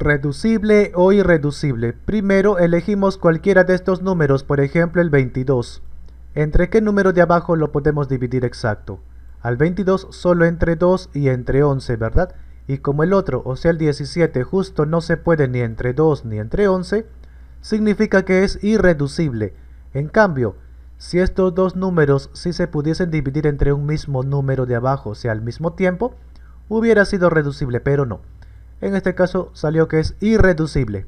Reducible o irreducible. Primero elegimos cualquiera de estos números, por ejemplo el 22. ¿Entre qué número de abajo lo podemos dividir exacto? Al 22 solo entre 2 y entre 11, ¿verdad? Y como el otro, o sea el 17, justo no se puede ni entre 2 ni entre 11, significa que es irreducible. En cambio, si estos dos números sí si se pudiesen dividir entre un mismo número de abajo, o sea al mismo tiempo, hubiera sido reducible, pero no. En este caso salió que es irreducible.